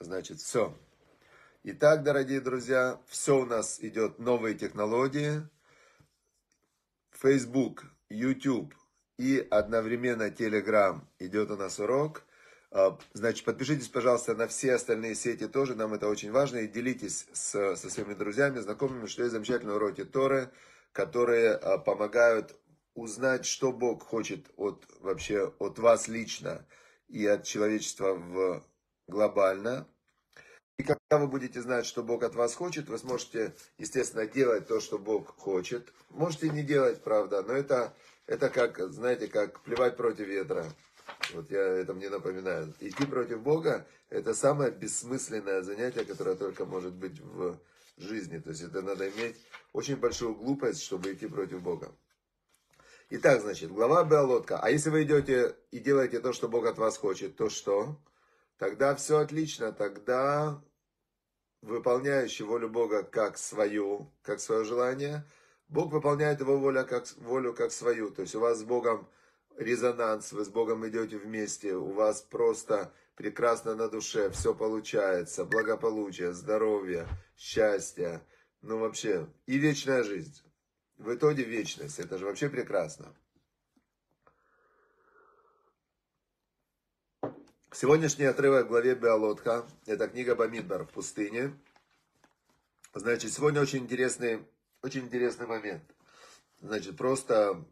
Значит, все. Итак, дорогие друзья, все у нас идет новые технологии. Facebook, YouTube и одновременно Telegram идет у нас урок. А, значит, подпишитесь, пожалуйста, на все остальные сети тоже, нам это очень важно. И делитесь с, со своими друзьями, знакомыми, что есть замечательные уроки Торы, которые а, помогают узнать, что Бог хочет от, вообще от вас лично и от человечества в глобально. И когда вы будете знать, что Бог от вас хочет, вы сможете, естественно, делать то, что Бог хочет. Можете не делать, правда, но это, это как, знаете, как плевать против ветра. Вот я это мне напоминаю. Идти против Бога – это самое бессмысленное занятие, которое только может быть в жизни. То есть это надо иметь очень большую глупость, чтобы идти против Бога. Итак, значит, глава Беолотка. А если вы идете и делаете то, что Бог от вас хочет, то что? Тогда все отлично. Тогда выполняющий волю Бога как свою, как свое желание, Бог выполняет его волю как, волю как свою. То есть у вас с Богом резонанс, вы с Богом идете вместе, у вас просто прекрасно на душе, все получается, благополучие, здоровье, счастье, ну вообще, и вечная жизнь. В итоге вечность. Это же вообще прекрасно. Сегодняшний отрывок в главе Беолотха. Это книга Бамидбар в пустыне. Значит, сегодня очень интересный, очень интересный момент. Значит, просто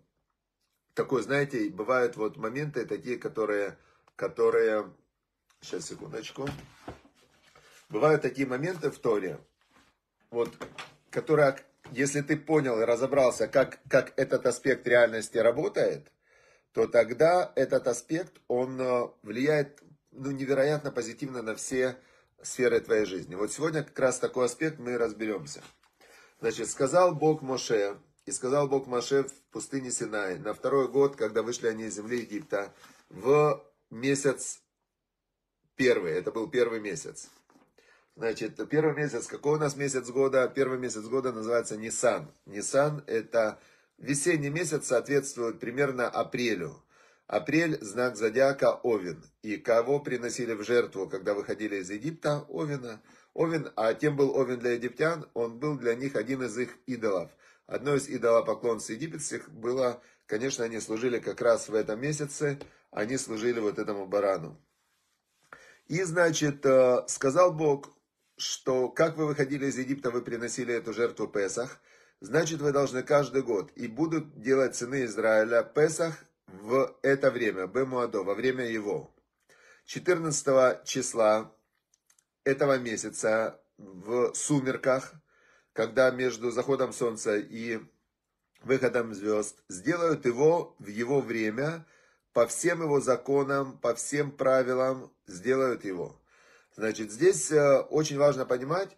такой, знаете, бывают вот моменты такие, которые, которые... Сейчас, секундочку. Бывают такие моменты в Торе, вот, которые если ты понял и разобрался, как, как этот аспект реальности работает, то тогда этот аспект, он э, влияет ну, невероятно позитивно на все сферы твоей жизни. Вот сегодня как раз такой аспект мы разберемся. Значит, сказал Бог Моше, и сказал Бог Моше в пустыне Синай, на второй год, когда вышли они из земли Египта, в месяц первый, это был первый месяц. Значит, первый месяц, какой у нас месяц года? Первый месяц года называется Nissan Nissan это весенний месяц, соответствует примерно апрелю. Апрель – знак зодиака Овен. И кого приносили в жертву, когда выходили из Египта? Овена. Овен, а тем был Овен для египтян, он был для них один из их идолов. Одно из идолопоклонств египетских было, конечно, они служили как раз в этом месяце, они служили вот этому барану. И, значит, э, сказал Бог, что как вы выходили из Египта, вы приносили эту жертву Песах, значит вы должны каждый год и будут делать сыны Израиля Песах в это время, Бемуадо, во время его. 14 числа этого месяца в сумерках, когда между заходом солнца и выходом звезд, сделают его в его время, по всем его законам, по всем правилам сделают его. Значит, здесь э, очень важно понимать,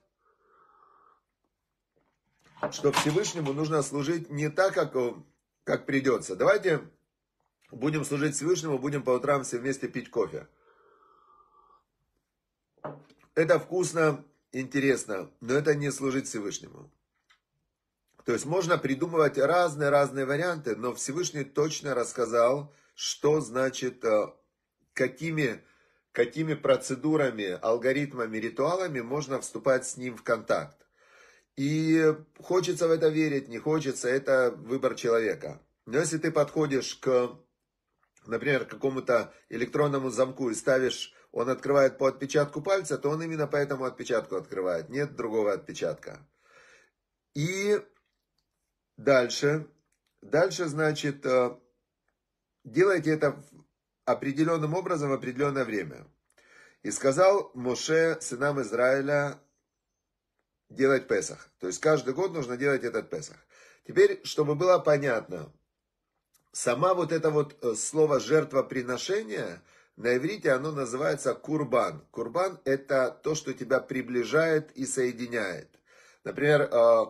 что Всевышнему нужно служить не так, как, э, как придется. Давайте будем служить Всевышнему, будем по утрам все вместе пить кофе. Это вкусно, интересно, но это не служить Всевышнему. То есть можно придумывать разные-разные варианты, но Всевышний точно рассказал, что значит, э, какими какими процедурами, алгоритмами, ритуалами можно вступать с ним в контакт. И хочется в это верить, не хочется, это выбор человека. Но если ты подходишь к, например, к какому-то электронному замку и ставишь, он открывает по отпечатку пальца, то он именно по этому отпечатку открывает, нет другого отпечатка. И дальше, дальше, значит, э, делайте это определенным образом в определенное время. И сказал Моше сынам Израиля делать Песах. То есть каждый год нужно делать этот Песах. Теперь, чтобы было понятно, сама вот это вот э, слово жертвоприношение на иврите оно называется курбан. Курбан это то, что тебя приближает и соединяет. Например, э,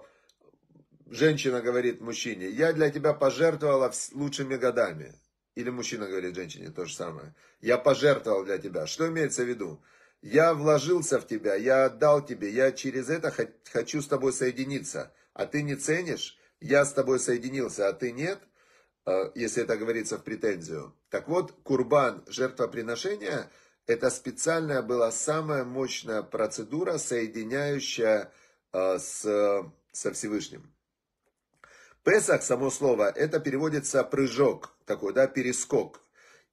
женщина говорит мужчине, я для тебя пожертвовала лучшими годами. Или мужчина говорит женщине то же самое. Я пожертвовал для тебя. Что имеется в виду? Я вложился в тебя, я отдал тебе, я через это хочу с тобой соединиться. А ты не ценишь? Я с тобой соединился, а ты нет? Э, если это говорится в претензию. Так вот, курбан, жертвоприношение, это специальная была самая мощная процедура, соединяющая э, с, со Всевышним. Песах, само слово, это переводится прыжок такой, да, перескок.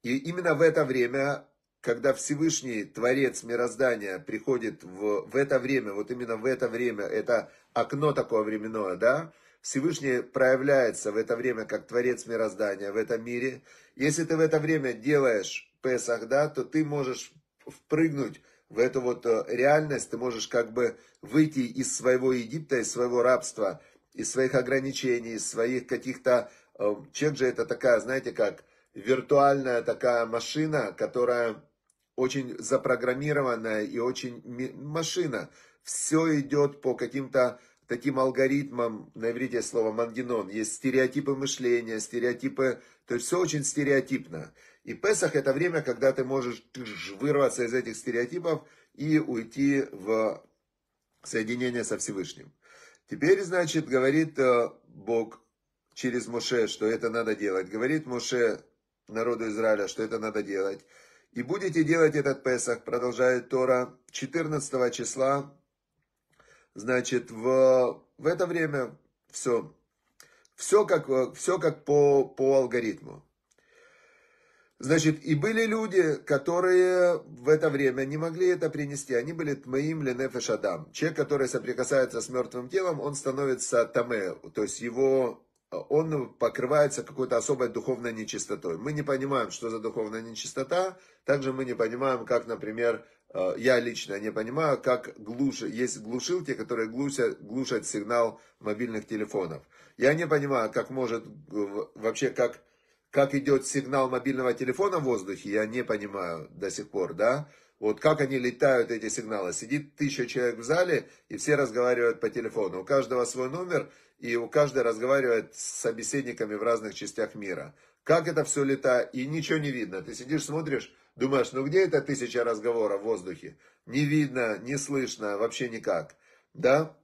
И именно в это время, когда Всевышний Творец мироздания приходит в, в это время, вот именно в это время, это окно такое временное, да, Всевышний проявляется в это время как Творец мироздания в этом мире. Если ты в это время делаешь Песах, да, то ты можешь впрыгнуть в эту вот э, реальность, ты можешь как бы выйти из своего Египта, из своего рабства, из своих ограничений, из своих каких-то Эм, Чеджи это такая, знаете как, виртуальная такая машина, которая очень запрограммированная и очень машина. Все идет по каким-то таким алгоритмам, на иврите слово мангенон, есть стереотипы мышления, стереотипы, то есть все очень стереотипно. И Песах это время, когда ты можешь вырваться из этих стереотипов и уйти в соединение со Всевышним. Теперь, значит, говорит э, Бог, через Моше, что это надо делать. Говорит Моше народу Израиля, что это надо делать. И будете делать этот Песах, продолжает Тора, 14 числа, значит, в, в это время все. Все как, все как по, по алгоритму. Значит, и были люди, которые в это время не могли это принести. Они были тмаим ленефеш адам. Человек, который соприкасается с мертвым телом, он становится таме, то есть его он покрывается какой-то особой духовной нечистотой. Мы не понимаем, что за духовная нечистота. Также мы не понимаем, как, например, э, я лично не понимаю, как глуши, есть глушилки, которые глушат, глушат сигнал мобильных телефонов. Я не понимаю, как может э, вообще, как, как идет сигнал мобильного телефона в воздухе, я не понимаю до сих пор, да. Вот как они летают, эти сигналы. Сидит тысяча человек в зале, и все разговаривают по телефону. У каждого свой номер, и у каждой разговаривает с собеседниками в разных частях мира. Как это все лета, и ничего не видно. Ты сидишь, смотришь, думаешь, ну где эта тысяча разговоров в воздухе? Не видно, не слышно, вообще никак. Да?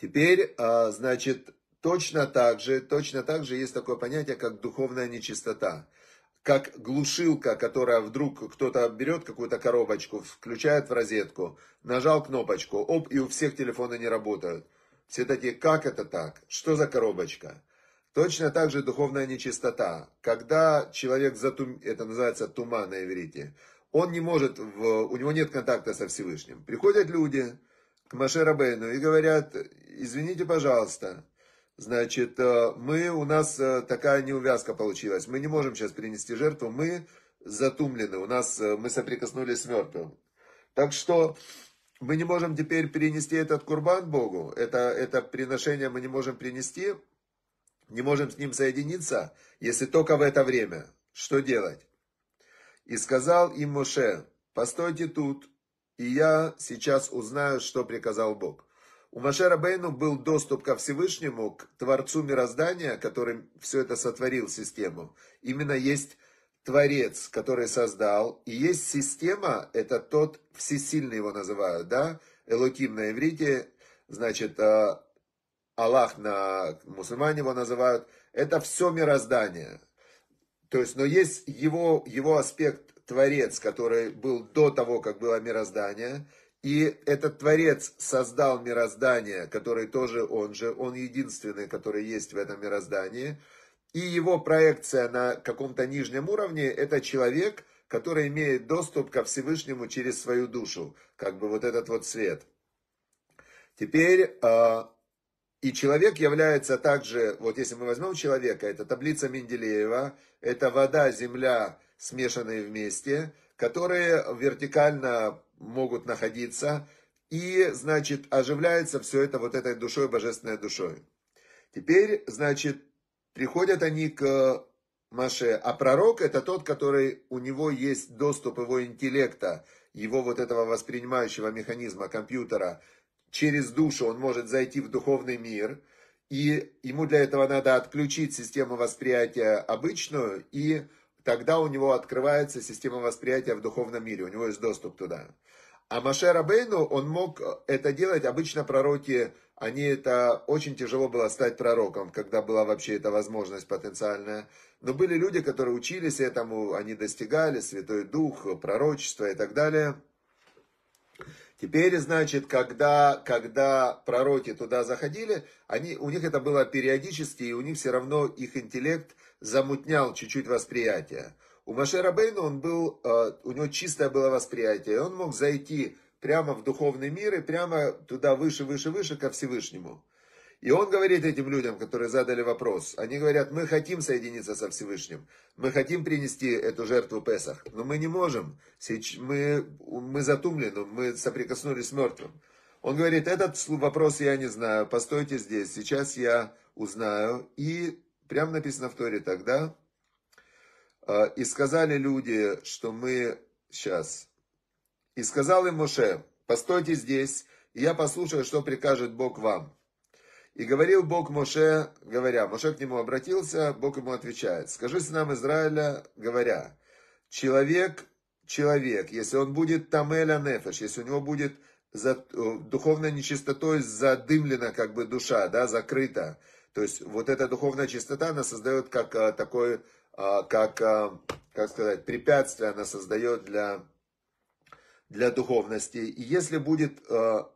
Теперь, а, значит, точно так же, точно так же есть такое понятие, как духовная нечистота как глушилка, которая вдруг кто-то берет какую-то коробочку, включает в розетку, нажал кнопочку, оп, и у всех телефоны не работают. Все такие, как это так? Что за коробочка? Точно так же духовная нечистота. Когда человек, затум... это называется тума на иврите, он не может, в... у него нет контакта со Всевышним. Приходят люди к Маше Рабейну и говорят, извините, пожалуйста, значит, э, мы, у нас э, такая неувязка получилась, мы не можем сейчас принести жертву, мы затумлены, у нас, э, мы соприкоснулись с мертвым. Так что мы не можем теперь перенести этот курбан Богу, это, это приношение мы не можем принести, не можем с ним соединиться, если только в это время. Что делать? И сказал им Моше, постойте тут, и я сейчас узнаю, что приказал Бог. У Маше Рабейну был доступ ко Всевышнему, к Творцу Мироздания, который все это сотворил систему. Именно есть Творец, который создал, и есть система, это тот, всесильный его называют, да, Элоким на иврите, значит, э, Аллах на мусульмане его называют, это все мироздание. То есть, но есть его, его аспект Творец, который был до того, как было мироздание, и этот Творец создал мироздание, который тоже он же, он единственный, который есть в этом мироздании – и его проекция на каком-то нижнем уровне – это человек, который имеет доступ ко Всевышнему через свою душу, как бы вот этот вот свет. Теперь а, и человек является также, вот если мы возьмем человека, это таблица Менделеева, это вода, земля, смешанные вместе, которые вертикально могут находиться, и, значит, оживляется все это вот этой душой, божественной душой. Теперь, значит, Приходят они к э, Маше, а пророк это тот, который у него есть доступ его интеллекта, его вот этого воспринимающего механизма компьютера через душу, он может зайти в духовный мир, и ему для этого надо отключить систему восприятия обычную, и тогда у него открывается система восприятия в духовном мире, у него есть доступ туда. А Маше Рабейну, он мог э, это делать, обычно пророки, они это, очень тяжело было стать пророком, когда была вообще эта возможность потенциальная. Но были люди, которые учились этому, они достигали, Святой Дух, пророчество и так далее. Теперь, значит, когда, когда пророки туда заходили, они, у них это было периодически, и у них все равно их интеллект замутнял чуть-чуть восприятие. У Маше Рабейна он был, э, у него чистое было восприятие. Он мог зайти прямо в духовный мир и прямо туда выше, выше, выше ко Всевышнему. И он говорит этим людям, которые задали вопрос, они говорят, мы хотим соединиться со Всевышним, мы хотим принести эту жертву Песах, но мы не можем, мы, мы затумлены, мы соприкоснулись с мертвым. Он говорит, этот вопрос я не знаю, постойте здесь, сейчас я узнаю. И прямо написано в Торе тогда, а, и сказали люди, что мы сейчас. И сказал им Моше, постойте здесь, и я послушаю, что прикажет Бог вам. И говорил Бог Моше, говоря, Моше к нему обратился, Бог ему отвечает, скажи сынам Израиля, говоря, человек, человек, если он будет тамеля нефеш, если у него будет за, э, духовной нечистотой задымлена как бы душа, да, закрыта, то есть вот эта духовная чистота, она создает как а, такой а, как, а, как сказать, препятствие она создает для, для духовности. И если будет а,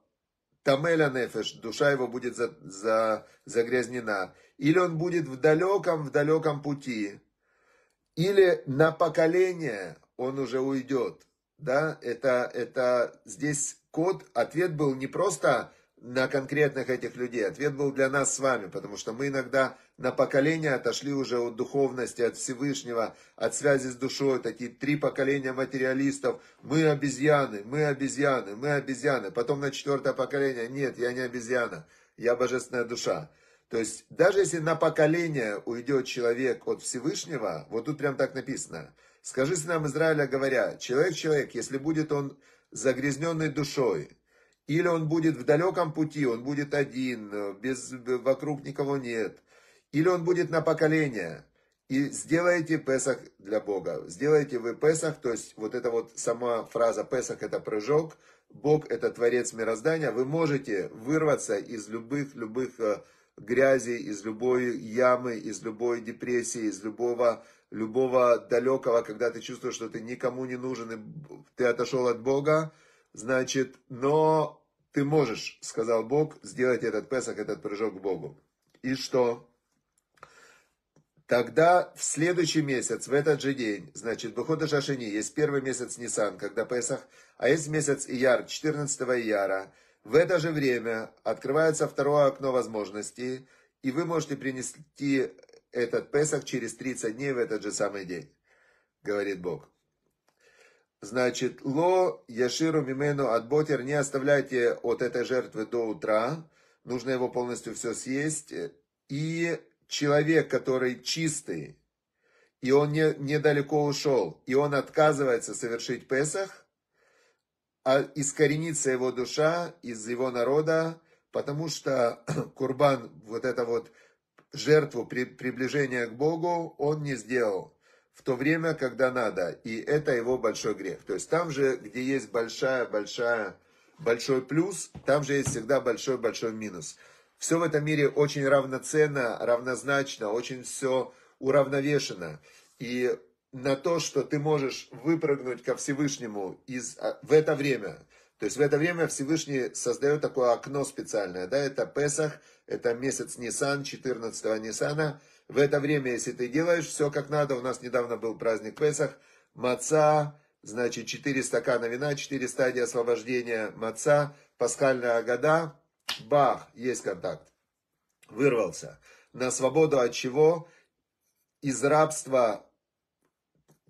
Тамеля Нефеш, душа его будет за, за, загрязнена. Или он будет в далеком, в далеком пути. Или на поколение он уже уйдет. Да, это, это здесь код, ответ был не просто на конкретных этих людей. Ответ был для нас с вами, потому что мы иногда на поколение отошли уже от духовности, от Всевышнего, от связи с душой. Такие три поколения материалистов. Мы обезьяны, мы обезьяны, мы обезьяны. Потом на четвертое поколение. Нет, я не обезьяна, я божественная душа. То есть даже если на поколение уйдет человек от Всевышнего, вот тут прям так написано. Скажи нам Израиля, говоря, человек-человек, если будет он загрязненный душой, или он будет в далеком пути, он будет один, э, без, э, вокруг никого нет. Или он будет на поколение. И сделайте Песах для Бога. Сделайте вы Песах, то есть вот эта вот сама фраза Песах это прыжок, Бог это творец мироздания. Вы можете вырваться из любых, любых э, грязи, из любой ямы, из любой депрессии, из любого, любого далекого, когда ты чувствуешь, что ты никому не нужен, и ты отошел от Бога, значит, но ты можешь, сказал Бог, сделать этот Песах, этот прыжок к Богу. И что? Тогда в следующий месяц, в этот же день, значит, Бахота Шашини, есть первый месяц Нисан, когда Песах, а есть месяц Ияр, 14 Ияра, в это же время открывается второе окно возможностей, и вы можете принести этот Песах через 30 дней в этот же самый день, говорит Бог. Значит, ло яширу мимену отботер, не оставляйте от этой жертвы до утра, нужно его полностью все съесть. И человек, который чистый, и он не, недалеко ушел, и он отказывается совершить Песах, а искоренится его душа из его народа, потому что Курбан, вот это вот жертву при, приближения к Богу, он не сделал в то время, когда надо. И это его большой грех. То есть там же, где есть большая-большая, большой плюс, там же есть всегда большой-большой минус. Все в этом мире очень равноценно, равнозначно, очень все уравновешено. И на то, что ты можешь выпрыгнуть ко Всевышнему из, а, в это время – то есть в это время Всевышний создает такое окно специальное, да, это Песах, это месяц Нисан, 14-го Нисана. В это время, если ты делаешь все как надо, у нас недавно был праздник Песах, маца, значит, 4 стакана вина, 4 стадии освобождения маца, пасхальная года, бах, есть контакт. Вырвался. На свободу от чего? Из рабства.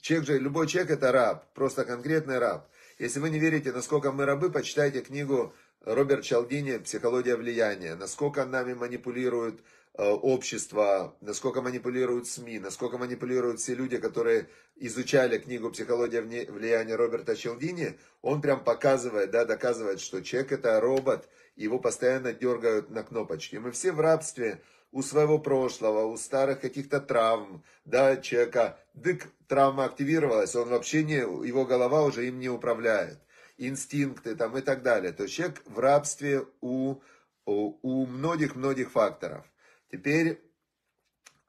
Человек же, любой человек это раб, просто конкретный раб. Если вы не верите, насколько мы рабы, почитайте книгу Роберт Чалдини «Психология влияния». Насколько нами манипулируют э, общество, насколько манипулируют СМИ, насколько манипулируют все люди, которые изучали книгу «Психология влияния» Роберта Челдини, он прям показывает, да, доказывает, что человек это робот, его постоянно дергают на кнопочки. Мы все в рабстве, у своего прошлого, у старых каких-то травм, да, человека, дык, травма активировалась, он вообще не, его голова уже им не управляет, инстинкты там и так далее. То есть человек в рабстве у у многих-многих факторов. Теперь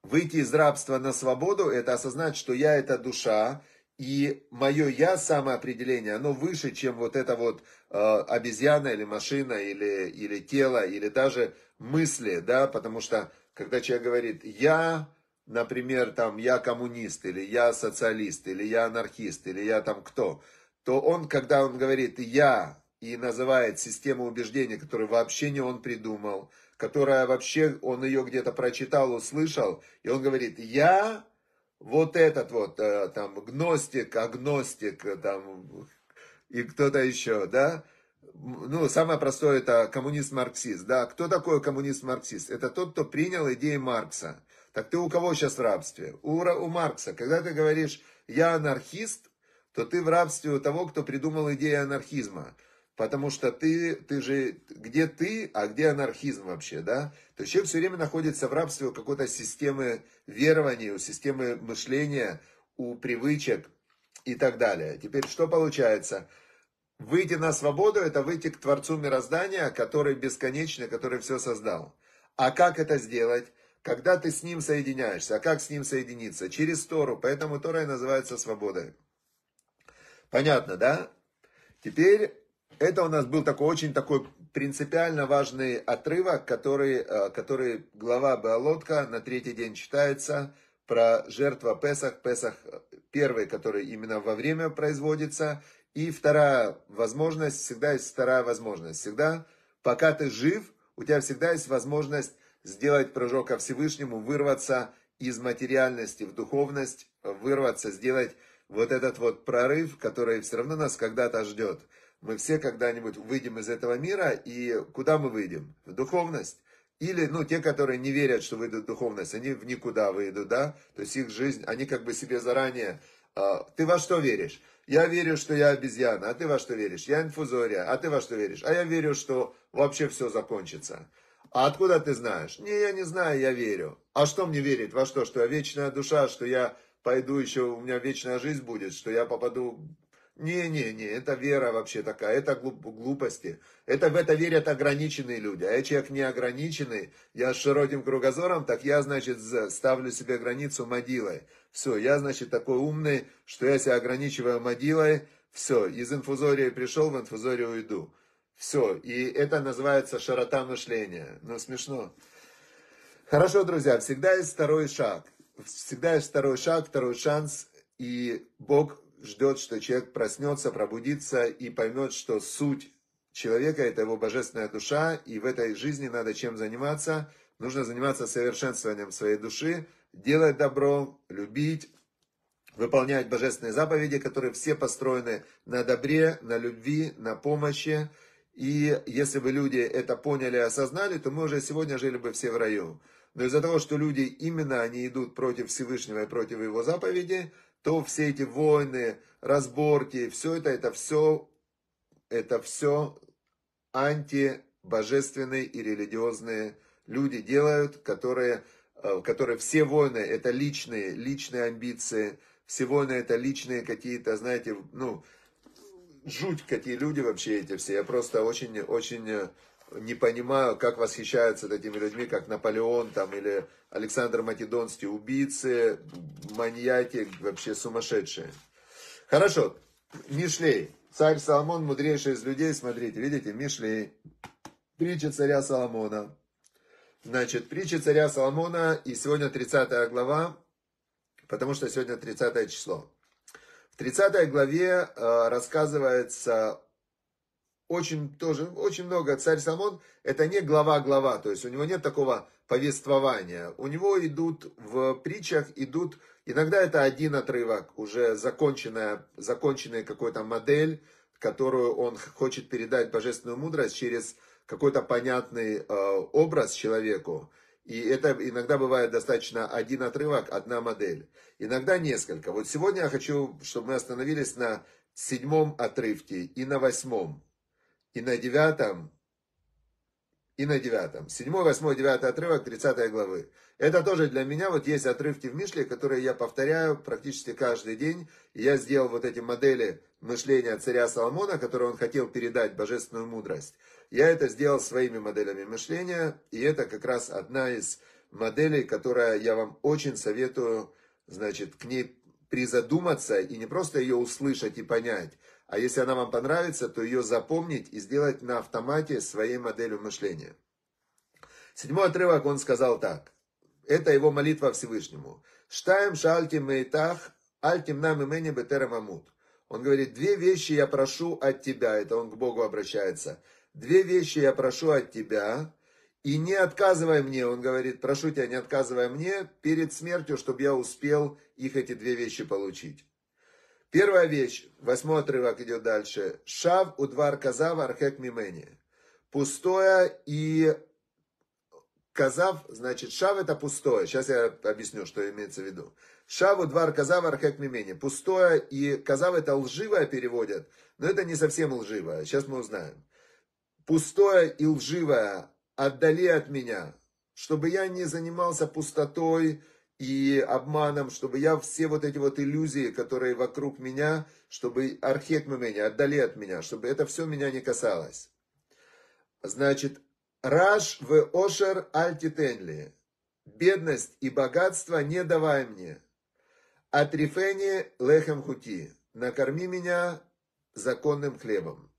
выйти из рабства на свободу – это осознать, что я – это душа, и мое «я» самоопределение, оно выше, чем вот это вот э, обезьяна или машина, или, или тело, или даже мысли, да, потому что когда человек говорит, я, например, там, я коммунист, или я социалист, или я анархист, или я там кто, то он, когда он говорит «я» и называет систему убеждений, которую вообще не он придумал, которая вообще, он ее где-то прочитал, услышал, и он говорит «я» вот этот вот, э, там, гностик, агностик, э, там, и кто-то еще, да, ну, самое простое это коммунист-марксист, да. Кто такой коммунист-марксист? Это тот, кто принял идеи Маркса. Так ты у кого сейчас в рабстве? У, у Маркса. Когда ты говоришь, я анархист, то ты в рабстве у того, кто придумал идею анархизма. Потому что ты, ты же, где ты, а где анархизм вообще, да? То есть человек все время находится в рабстве у какой-то системы верований, у системы мышления, у привычек и так далее. Теперь что получается? Выйти на свободу – это выйти к Творцу мироздания, который бесконечный, который все создал. А как это сделать? Когда ты с ним соединяешься. А как с ним соединиться? Через Тору. Поэтому Тора и называется свободой. Понятно, да? Теперь это у нас был такой очень такой принципиально важный отрывок, который, э, который глава Беолотка на третий день читается про жертва Песах, Песах Первая, которая именно во время производится. И вторая возможность, всегда есть вторая возможность. Всегда, пока ты жив, у тебя всегда есть возможность сделать прыжок ко Всевышнему, вырваться из материальности в духовность, вырваться, сделать вот этот вот прорыв, который все равно нас когда-то ждет. Мы все когда-нибудь выйдем из этого мира, и куда мы выйдем? В духовность. Или, ну, те, которые не верят, что выйдут в духовность, они в никуда выйдут, да? То есть их жизнь, они как бы себе заранее... Э, ты во что веришь? Я верю, что я обезьяна, а ты во что веришь? Я инфузория, а ты во что веришь? А я верю, что вообще все закончится. А откуда ты знаешь? Не, я не знаю, я верю. А что мне верить? Во что? Что я вечная душа, что я пойду еще, у меня вечная жизнь будет, что я попаду не-не-не, это вера вообще такая, это глуп, глупости. Это в это верят ограниченные люди. А я человек неограниченный, я с широким кругозором, так я, значит, ставлю себе границу модилой. Все, я, значит, такой умный, что я себя ограничиваю модилой. Все, из инфузории пришел, в инфузорию уйду. Все, и это называется широта мышления. Ну, смешно. Хорошо, друзья, всегда есть второй шаг. Всегда есть второй шаг, второй шанс. И Бог ждет, что человек проснется, пробудится и поймет, что суть человека – это его божественная душа, и в этой жизни надо чем заниматься? Нужно заниматься совершенствованием своей души, делать добро, любить, выполнять божественные заповеди, которые все построены на добре, на любви, на помощи. И если бы люди это поняли и осознали, то мы уже сегодня жили бы все в раю. Но из-за того, что люди именно они идут против Всевышнего и против его заповеди – то все эти войны, разборки, все это, это все, это все антибожественные и религиозные люди делают, которые, э, которые все войны это личные, личные амбиции, все войны это личные какие-то, знаете, ну, жуть, какие люди вообще эти все. Я просто очень, очень э, не понимаю, как восхищаются этими людьми, как Наполеон там, или Александр Македонский, убийцы, маньяки, вообще сумасшедшие. Хорошо, Мишлей. Царь Соломон, мудрейший из людей, смотрите, видите, Мишлей. Притча царя Соломона. Значит, притча царя Соломона, и сегодня 30 глава, потому что сегодня 30 число. В 30 главе э, рассказывается очень тоже, очень много. Царь Соломон это не глава-глава, то есть у него нет такого повествования. У него идут в притчах, идут, иногда это один отрывок, уже законченная, законченная какой то модель, которую он хочет передать божественную мудрость через какой-то понятный э, образ человеку. И это иногда бывает достаточно один отрывок, одна модель. Иногда несколько. Вот сегодня я хочу, чтобы мы остановились на седьмом отрывке и на восьмом и на девятом, и на девятом. Седьмой, восьмой, девятый отрывок тридцатой главы. Это тоже для меня, вот есть отрывки в Мишле, которые я повторяю практически каждый день. я сделал вот эти модели мышления царя Соломона, которые он хотел передать, божественную мудрость. Я это сделал своими моделями мышления, и это как раз одна из моделей, которая я вам очень советую, значит, к ней призадуматься и не просто ее услышать и понять, а если она вам понравится, то ее запомнить и сделать на автомате своей моделью мышления. Седьмой отрывок он сказал так. Это его молитва Всевышнему. «Штаем шальтим мейтах, альтим нам имени бетерам амут». Он говорит, две вещи я прошу от тебя, это он к Богу обращается. Две вещи я прошу от тебя, и не отказывай мне, он говорит, прошу тебя, не отказывай мне перед смертью, чтобы я успел их эти две вещи получить. Первая вещь, восьмой отрывок идет дальше. Шав у удвар казав архек мимени. Пустое и казав, значит, шав это пустое. Сейчас я объясню, что имеется в виду. Шав удвар казав архек мимени. Пустое и казав это лживое переводят, но это не совсем лживое. Сейчас мы узнаем. Пустое и лживое отдали от меня, чтобы я не занимался пустотой, и обманом, чтобы я все вот эти вот иллюзии, которые вокруг меня, чтобы архетмы меня, отдали от меня, чтобы это все меня не касалось. Значит, раш в ошер альтитенли. Бедность и богатство не давай мне. Атрифени лехем хути. Накорми меня законным хлебом.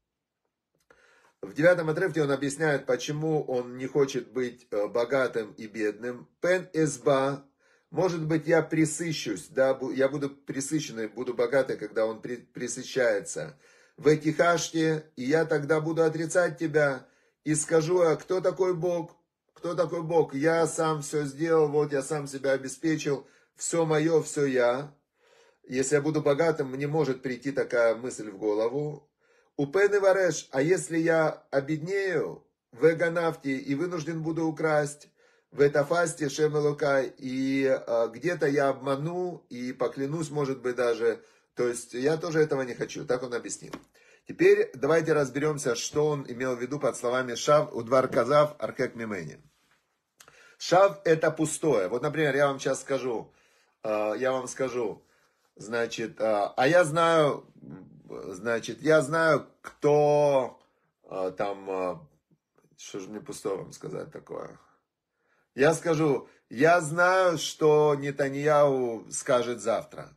В девятом отрывке он объясняет, почему он не хочет быть э, богатым и бедным. Пен эсба может быть, я присыщусь, да, я буду присыщенный, буду богатый, когда он при, присыщается. В Экихаште, и я тогда буду отрицать тебя, и скажу, а кто такой Бог? Кто такой Бог? Я сам все сделал, вот я сам себя обеспечил, все мое, все я. Если я буду богатым, мне может прийти такая мысль в голову. У Пены Вареш, а если я обеднею в Эганавте и вынужден буду украсть, в это фасте Шемелука, и а, где-то я обману и поклянусь, может быть, даже. То есть я тоже этого не хочу, так он объяснил. Теперь давайте разберемся, что он имел в виду под словами Шав, Удвар Казав, Аркек Мимени. Шав – это пустое. Вот, например, я вам сейчас скажу, а, я вам скажу, значит, а, а я знаю, значит, я знаю, кто а, там, что же мне пустое вам сказать такое, я скажу, я знаю, что Нетаньяу скажет завтра.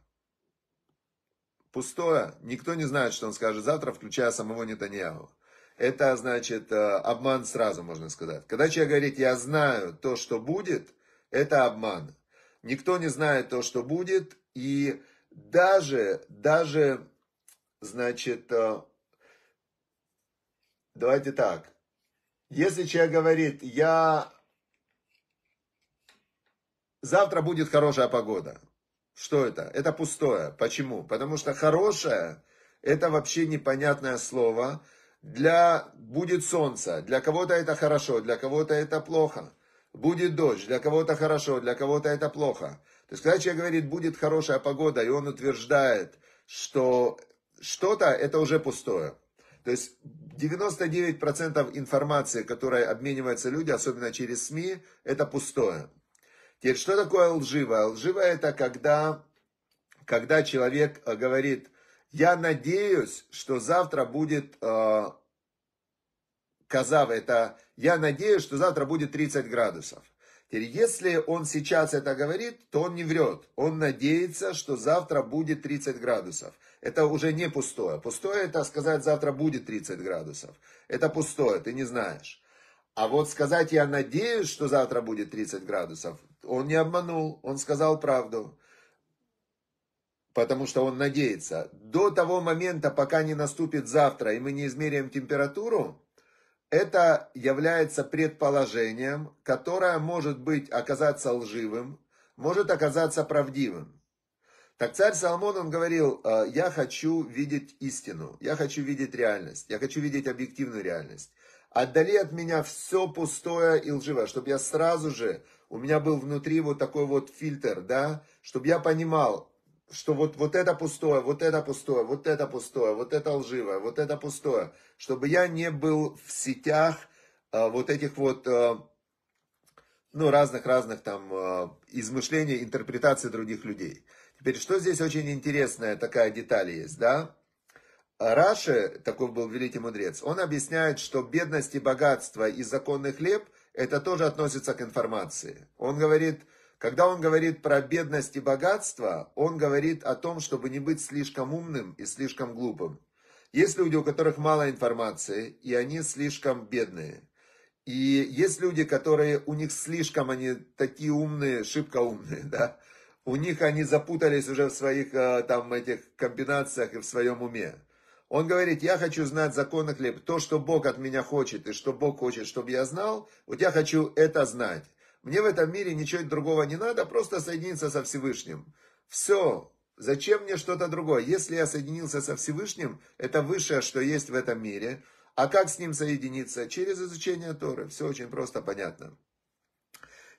Пустое. Никто не знает, что он скажет завтра, включая самого Нетаньяу. Это значит э, обман сразу, можно сказать. Когда человек говорит, я знаю то, что будет, это обман. Никто не знает то, что будет, и даже, даже, значит, э, давайте так. Если человек говорит, я Завтра будет хорошая погода. Что это? Это пустое. Почему? Потому что хорошее – это вообще непонятное слово. Для будет солнце, для кого-то это хорошо, для кого-то это плохо. Будет дождь, для кого-то хорошо, для кого-то это плохо. То есть, когда человек говорит, будет хорошая погода, и он утверждает, что что-то это уже пустое. То есть 99% информации, которая обмениваются люди, особенно через СМИ, это пустое. Теперь, что такое лживое? Лживое это когда, когда человек э, говорит, я надеюсь, что завтра будет э, казав, это я надеюсь, что завтра будет 30 градусов. Теперь, если он сейчас это говорит, то он не врет. Он надеется, что завтра будет 30 градусов. Это уже не пустое. Пустое это сказать завтра будет 30 градусов. Это пустое, ты не знаешь. А вот сказать я надеюсь, что завтра будет 30 градусов, он не обманул, он сказал правду. Потому что он надеется. До того момента, пока не наступит завтра, и мы не измеряем температуру, это является предположением, которое может быть оказаться лживым, может оказаться правдивым. Так царь Соломон, он говорил, «Э, я хочу видеть истину, я хочу видеть реальность, я хочу видеть объективную реальность. Отдали от меня все пустое и лживое, чтобы я сразу же у меня был внутри вот такой вот фильтр, да, чтобы я понимал, что вот, вот это пустое, вот это пустое, вот это пустое, вот это лживое, вот это пустое, чтобы я не был в сетях э, вот этих вот, э, ну, разных-разных там э, измышлений, интерпретаций других людей. Теперь, что здесь очень интересная такая деталь есть, да? Раши, такой был великий мудрец, он объясняет, что бедность и богатство и законный хлеб – это тоже относится к информации. Он говорит, когда он говорит про бедность и богатство, он говорит о том, чтобы не быть слишком умным и слишком глупым. Есть люди, у которых мало информации, и они слишком бедные. И есть люди, которые у них слишком, они такие умные, шибко умные, да. У них они запутались уже в своих э, там этих комбинациях и в своем уме. Он говорит, я хочу знать законы хлеба, то, что Бог от меня хочет, и что Бог хочет, чтобы я знал, вот я хочу это знать. Мне в этом мире ничего другого не надо, просто соединиться со Всевышним. Все, зачем мне что-то другое? Если я соединился со Всевышним, это высшее, что есть в этом мире. А как с ним соединиться? Через изучение Торы. Все очень просто понятно.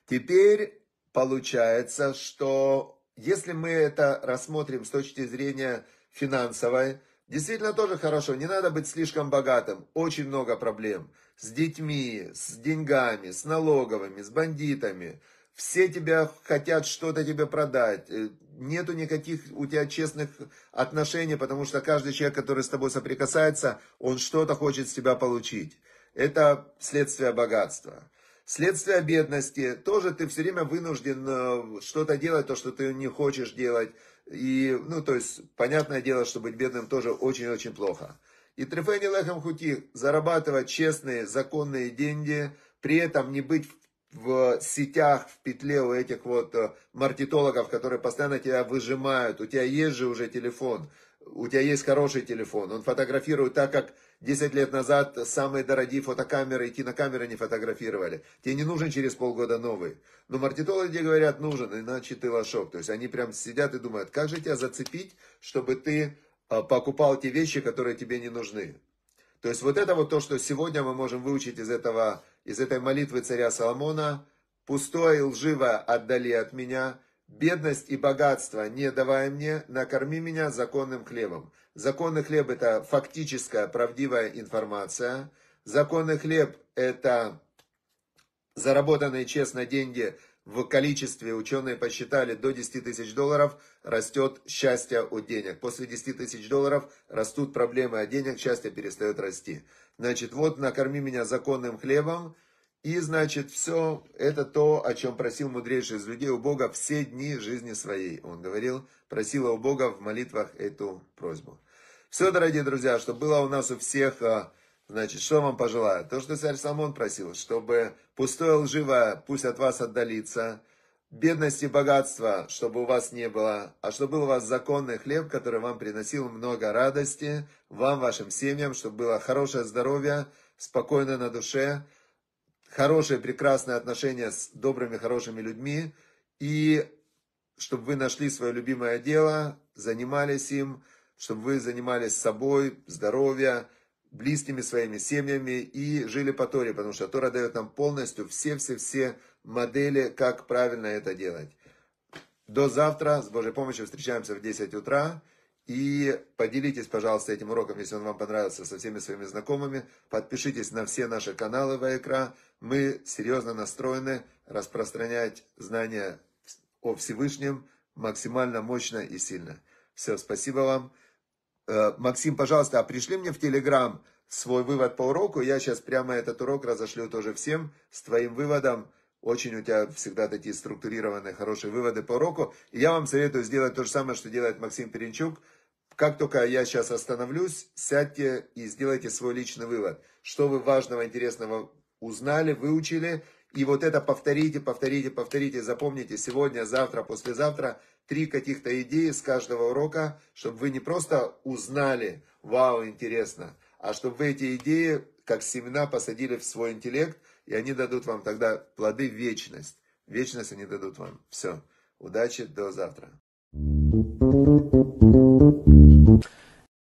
Теперь получается, что если мы это рассмотрим с точки зрения финансовой, Действительно тоже хорошо, не надо быть слишком богатым, очень много проблем. С детьми, с деньгами, с налоговыми, с бандитами. Все тебя хотят что-то тебе продать. Э, нету никаких у тебя честных отношений, потому что каждый человек, который с тобой соприкасается, он что-то хочет с тебя получить. Это следствие богатства. Следствие бедности. Тоже ты все время вынужден э, что-то делать, то, что ты не хочешь делать. И, ну, то есть, понятное дело, что быть бедным тоже очень-очень плохо. И Трифени Лехам Хути зарабатывать честные, законные деньги, при этом не быть в сетях, в петле у этих вот э, маркетологов, которые постоянно тебя выжимают. У тебя есть же уже телефон, у тебя есть хороший телефон, он фотографирует так, как 10 лет назад самые дорогие фотокамеры и кинокамеры не фотографировали. Тебе не нужен через полгода новый. Но маркетологи говорят, нужен, иначе ты лошок. То есть они прям сидят и думают, как же тебя зацепить, чтобы ты а, покупал те вещи, которые тебе не нужны. То есть вот это вот то, что сегодня мы можем выучить из, этого, из этой молитвы царя Соломона. «Пустое и лживое отдали от меня, бедность и богатство не давай мне, накорми меня законным хлебом. Законный хлеб – это фактическая, правдивая информация. Законный хлеб – это заработанные честно деньги в количестве, ученые посчитали, до 10 тысяч долларов растет счастье от денег. После 10 тысяч долларов растут проблемы от денег, счастье перестает расти. Значит, вот накорми меня законным хлебом – и, значит, все это то, о чем просил мудрейший из людей у Бога все дни жизни своей. Он говорил, просил у Бога в молитвах эту просьбу. Все, дорогие друзья, что было у нас у всех, а, значит, что вам пожелаю? То, что царь Соломон просил, чтобы пустое лживое пусть от вас отдалится, бедности богатства, чтобы у вас не было, а чтобы был у вас законный хлеб, который вам приносил много радости, вам, вашим семьям, чтобы было хорошее здоровье, спокойно на душе, хорошие, прекрасные отношения с добрыми, хорошими людьми. И чтобы вы нашли свое любимое дело, занимались им, чтобы вы занимались собой, здоровьем, близкими своими семьями и жили по Торе, потому что Тора дает нам полностью все-все-все модели, как правильно это делать. До завтра, с Божьей помощью, встречаемся в 10 утра. И поделитесь, пожалуйста, этим уроком, если он вам понравился, со всеми своими знакомыми. Подпишитесь на все наши каналы Ваекра. Мы серьезно настроены распространять знания о Всевышнем максимально мощно и сильно. Все, спасибо вам. Э, Максим, пожалуйста, а пришли мне в Телеграм свой вывод по уроку. Я сейчас прямо этот урок разошлю тоже всем с твоим выводом. Очень у тебя всегда такие структурированные, хорошие выводы по уроку. И я вам советую сделать то же самое, что делает Максим Перенчук – как только я сейчас остановлюсь, сядьте и сделайте свой личный вывод, что вы важного, интересного узнали, выучили, и вот это повторите, повторите, повторите, запомните сегодня, завтра, послезавтра три каких-то идеи с каждого урока, чтобы вы не просто узнали, вау, интересно, а чтобы вы эти идеи как семена посадили в свой интеллект, и они дадут вам тогда плоды вечность. Вечность они дадут вам. Все. Удачи, до завтра.